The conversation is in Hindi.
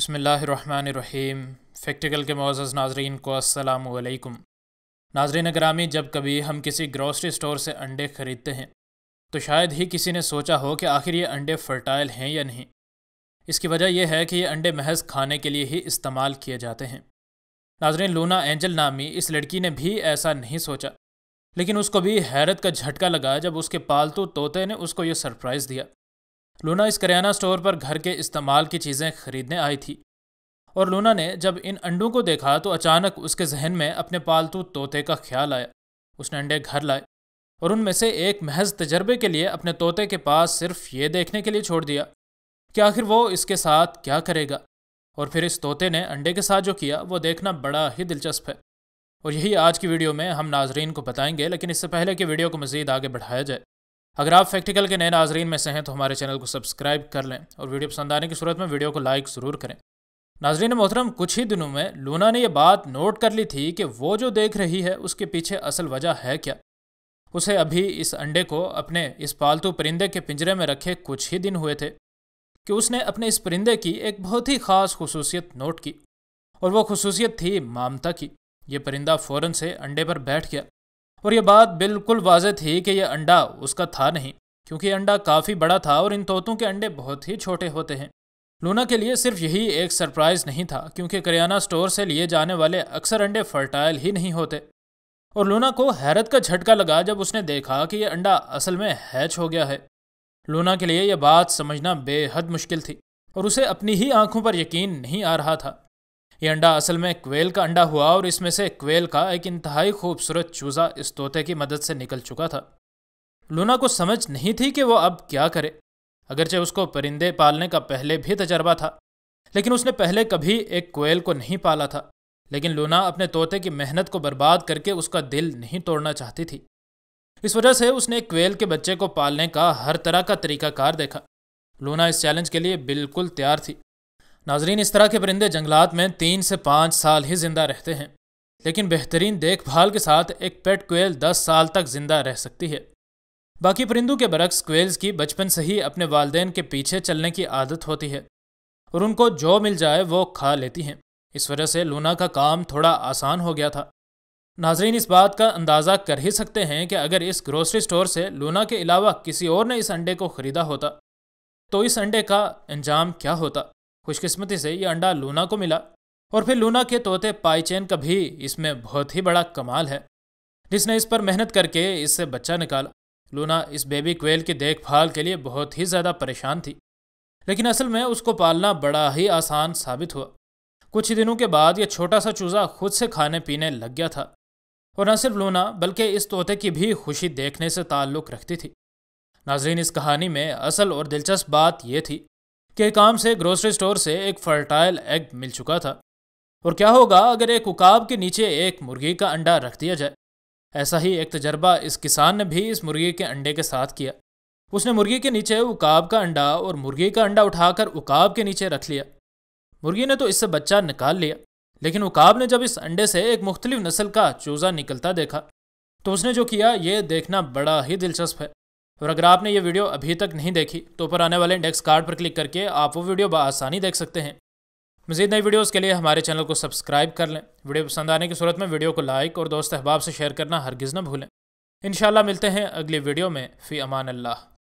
बसमीम फैक्टिकल के मोज़ नाजरन को असलकम नाजरन ग्रामी जब कभी हम किसी ग्रॉसरी स्टोर से अंडे ख़रीदते हैं तो शायद ही किसी ने सोचा हो कि आखिर ये अंडे फ़र्टाइल हैं या नहीं इसकी वजह यह है कि ये अंडे महज खाने के लिए ही इस्तेमाल किए जाते हैं नाजरन लूना एंजल नामी इस लड़की ने भी ऐसा नहीं सोचा लेकिन उसको भी हैरत का झटका लगा जब उसके पालतू तोते ने उसको ये सरप्राइज़ दिया लूना इस करियाना स्टोर पर घर के इस्तेमाल की चीज़ें खरीदने आई थी और लूना ने जब इन अंडों को देखा तो अचानक उसके जहन में अपने पालतू तोते का ख्याल आया उसने अंडे घर लाए और उनमें से एक महज तजर्बे के लिए अपने तोते के पास सिर्फ ये देखने के लिए छोड़ दिया कि आखिर वो इसके साथ क्या करेगा और फिर इस तोते ने अंडे के साथ जो किया वो देखना बड़ा ही दिलचस्प है और यही आज की वीडियो में हम नाजरीन को बताएंगे लेकिन इससे पहले कि वीडियो को मज़ीद आगे बढ़ाया जाए अगर आप फैक्टिकल के नए नाजरीन में से हैं तो हमारे चैनल को सब्सक्राइब कर लें और वीडियो पसंद आने की सूरत में वीडियो को लाइक ज़रूर करें नाजरीन मोहतरम कुछ ही दिनों में लूना ने यह बात नोट कर ली थी कि वो जो देख रही है उसके पीछे असल वजह है क्या उसे अभी इस अंडे को अपने इस पालतू परिंदे के पिंजरे में रखे कुछ ही दिन हुए थे कि उसने अपने इस परिंदे की एक बहुत ही ख़ास खसूसियत नोट की और वह खसूसियत थी मामता की यह परिंदा फ़ौरन से अंडे पर बैठ गया और यह बात बिल्कुल वाज थी कि यह अंडा उसका था नहीं क्योंकि अंडा काफ़ी बड़ा था और इन तोतों के अंडे बहुत ही छोटे होते हैं लूना के लिए सिर्फ यही एक सरप्राइज़ नहीं था क्योंकि करियाना स्टोर से लिए जाने वाले अक्सर अंडे फर्टाइल ही नहीं होते और लूना को हैरत का झटका लगा जब उसने देखा कि यह अंडा असल में हैच हो गया है लूना के लिए यह बात समझना बेहद मुश्किल थी और उसे अपनी ही आंखों पर यकीन नहीं आ रहा था ये अंडा असल में क्वेल का अंडा हुआ और इसमें से क्वेल का एक इंतहाई खूबसूरत चूज़ा इस तोते की मदद से निकल चुका था लूना को समझ नहीं थी कि वो अब क्या करे अगरचे उसको परिंदे पालने का पहले भी तजर्बा था लेकिन उसने पहले कभी एक कोयल को नहीं पाला था लेकिन लूना अपने तोते की मेहनत को बर्बाद करके उसका दिल नहीं तोड़ना चाहती थी इस वजह से उसने एक कोयल के बच्चे को पालने का हर तरह का तरीकाकार देखा लूना इस चैलेंज के लिए बिल्कुल तैयार थी नाजरीन इस तरह के परिंदे जंगलात में तीन से पाँच साल ही ज़िंदा रहते हैं लेकिन बेहतरीन देखभाल के साथ एक पेट कोयल दस साल तक ज़िंदा रह सकती है बाकी परिंदों के बरक्स कोयल्स की बचपन से ही अपने वालदेन के पीछे चलने की आदत होती है और उनको जो मिल जाए वो खा लेती हैं इस वजह से लूना का काम थोड़ा आसान हो गया था नाजरीन इस बात का अंदाज़ा कर ही सकते हैं कि अगर इस ग्रोसरी स्टोर से लूना के अलावा किसी और ने इस अंडे को ख़रीदा होता तो इस अंडे का अंजाम क्या होता खुशकिस्मती से ये अंडा लूना को मिला और फिर लूना के तोते पाईचेन का भी इसमें बहुत ही बड़ा कमाल है जिसने इस पर मेहनत करके इससे बच्चा निकाला लूना इस बेबी क्वेल की देखभाल के लिए बहुत ही ज़्यादा परेशान थी लेकिन असल में उसको पालना बड़ा ही आसान साबित हुआ कुछ ही दिनों के बाद यह छोटा सा चूज़ा खुद से खाने पीने लग गया था और न सिर्फ लूना बल्कि इस तोते की भी खुशी देखने से ताल्लुक़ रखती थी नाजरीन इस कहानी में असल और दिलचस्प बात यह थी के काम से ग्रोसरी स्टोर से एक फर्टाइल एग मिल चुका था और क्या होगा अगर एक उकाब के नीचे एक मुर्गी का अंडा रख दिया जाए ऐसा ही एक तजर्बा इस किसान ने भी इस मुर्गी के अंडे के साथ किया उसने मुर्गी के नीचे उकाब का अंडा और मुर्गी का अंडा उठाकर उकाब के नीचे रख लिया मुर्गी ने तो इससे बच्चा निकाल लिया लेकिन उकाब ने जब इस अंडे से एक मुख्तलिफ नस्ल का चूज़ा निकलता देखा तो उसने जो किया ये देखना बड़ा ही दिलचस्प है और अगर आपने ये वीडियो अभी तक नहीं देखी तो ऊपर आने वाले इंडेक्स कार्ड पर क्लिक करके आप वो वीडियो आसानी देख सकते हैं मजीद नई वीडियोज़ के लिए हमारे चैनल को सब्सक्राइब कर लें वीडियो पसंद आने की सूरत में वीडियो को लाइक और दोस्त अहबाब से शेयर करना हरगिज़ न भूलें इन मिलते हैं अगली वीडियो में फ़ी अमान अल्लाह